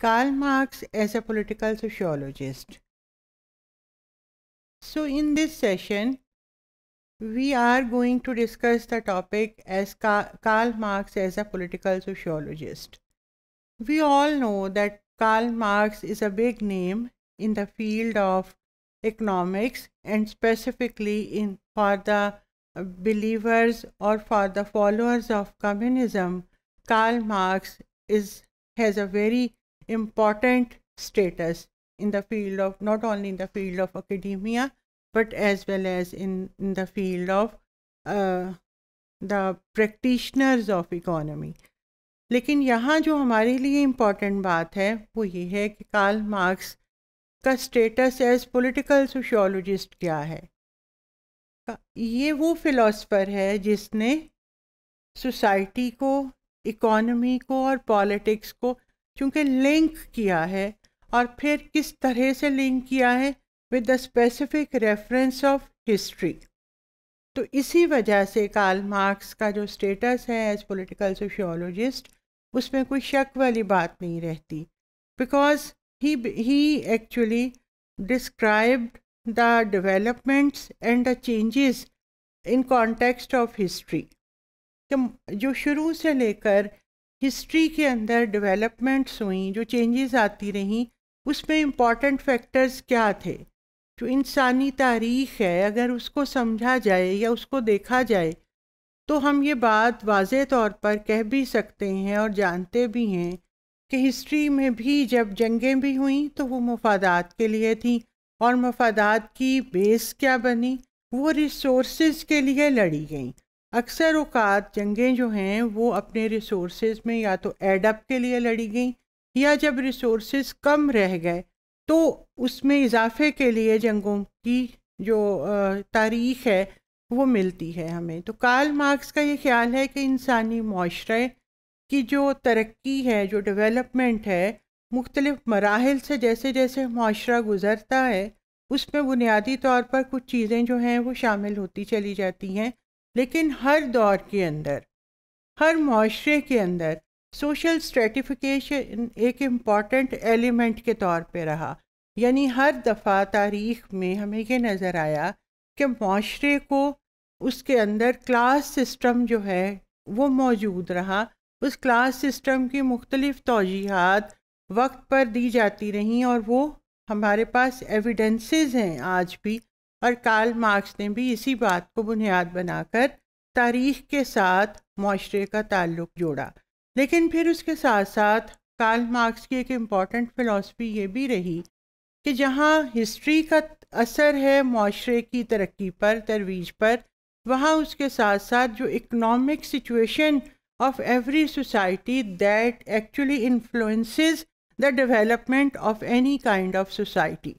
Karl Marx as a political sociologist. So in this session, we are going to discuss the topic as Karl Marx as a political sociologist. We all know that Karl Marx is a big name in the field of economics and specifically in for the believers or for the followers of communism, Karl Marx is has a very important status in the field of not only in the field of academia but as well as in, in the field of uh, the practitioners of economy लेकिन यहाँ जो हमारे लिए important बात है वो ये है कि कार्ल मार्क्स का स्टेटस एज पॉलिटिकल सोशियोलॉजिस्ट क्या है ये वो फिलोसफर है जिसने सोसाइटी को इकोनॉमी को और पॉलिटिक्स को क्योंकि लिंक किया है और फिर किस तरह से लिंक किया है with the specific reference of history तो इसी वजह से कार्ल मार्क्स का जो स्टेटस है एज पॉलिटिकल सोशियोलॉजिस्ट उसमें कोई शक वाली बात नहीं रहती because he he actually described the developments and the changes in context of history जो शुरू से लेकर हिस्ट्री के अंदर डेवलपमेंट्स हुई जो चेंजेस आती रहीं उसमें इम्पॉर्टेंट फैक्टर्स क्या थे जो इंसानी तारीख है अगर उसको समझा जाए या उसको देखा जाए तो हम ये बात वाज तौर पर कह भी सकते हैं और जानते भी हैं कि हिस्ट्री में भी जब जंगें भी हुई तो वो मफादात के लिए थी और मफादात की बेस क्या बनी वो रिसोर्स के लिए लड़ी गई अक्सर अवकात जंगें जो हैं वो अपने रिसोर्स में या तो एडअप के लिए लड़ी गई या जब रिसोर्स कम रह गए तो उसमें इजाफे के लिए जंगों की जो तारीख है वो मिलती है हमें तो कार्ल मार्क्स का ये ख्याल है कि इंसानी माशरे की जो तरक्की है जो डेवलपमेंट है मुख्तलिफ मराहल से जैसे जैसे माशरा गुज़रता है उसमें बुनियादी तौर पर कुछ चीज़ें जो हैं वो शामिल होती चली जाती हैं लेकिन हर दौर के अंदर हर माशरे के अंदर सोशल स्ट्रेटिफिकेशन एक इम्पॉर्टेंट एलिमेंट के तौर पे रहा यानी हर दफ़ा तारीख में हमें ये नज़र आया कि माशरे को उसके अंदर क्लास सिस्टम जो है वो मौजूद रहा उस क्लास सिस्टम की मुख्तलिफ़ तोजीहत वक्त पर दी जाती रहीं और वो हमारे पास एविडेंसेस हैं आज भी और कार्ल मार्क्स ने भी इसी बात को बुनियाद बनाकर तारीख के साथ माशरे का ताल्लुक जोड़ा लेकिन फिर उसके साथ साथ कार्ल मार्क्स की एक इम्पॉर्टेंट फ़िलासफ़ी ये भी रही कि जहाँ हिस्ट्री का असर है माशरे की तरक्की पर तरवीज पर वहाँ उसके साथ साथ जो economic situation of every society that actually influences the development of any kind of society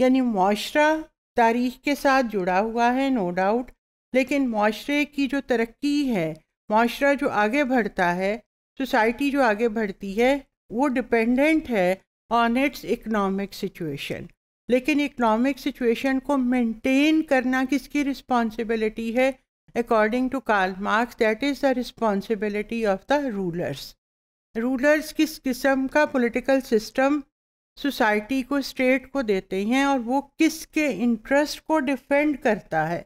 यानी माशरा तारीख के साथ जुड़ा हुआ है नो डाउट लेकिन माशरे की जो तरक्की है माशरा जो आगे बढ़ता है सोसाइटी जो आगे बढ़ती है वो डिपेंडेंट है ऑन इट्स इकनॉमिक सिचुएशन लेकिन इकनॉमिक सिचुएशन को मेंटेन करना किसकी रिस्पॉन्सिबिलिटी है according to Karl Marx that is the responsibility of the rulers rulers किस किस्म का पॉलिटिकल सिस्टम सोसाइटी को स्टेट को देते हैं और वो किसके इंटरेस्ट को डिफेंड करता है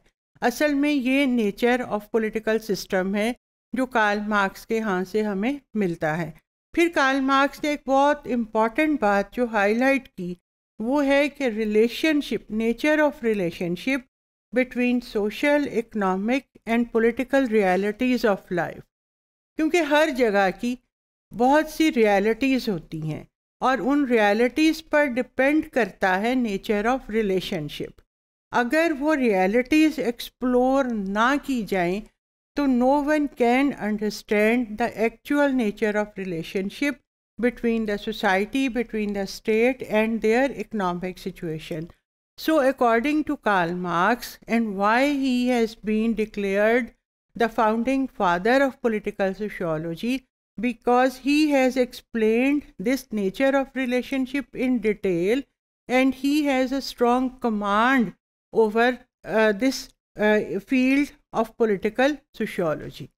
असल में ये नेचर ऑफ पॉलिटिकल सिस्टम है जो कार्ल मार्क्स के यहाँ से हमें मिलता है फिर कार्ल मार्क्स ने एक बहुत इम्पॉर्टेंट बात जो हाईलाइट की वो है कि relationship nature of relationship between social economic and political realities of life क्योंकि हर जगह की बहुत सी रियलिटीज़ होती हैं और उन रियलिटीज़ पर डिपेंड करता है नेचर ऑफ रिलेशनशिप अगर वो रियलिटीज़ एक्सप्लोर ना की जाएं, तो no one can understand the actual nature of relationship between the society between the state and their economic situation so according to Karl Marx and why he has been declared the founding father of political sociology because he has explained this nature of relationship in detail and he has a strong command over uh, this uh, field of political sociology.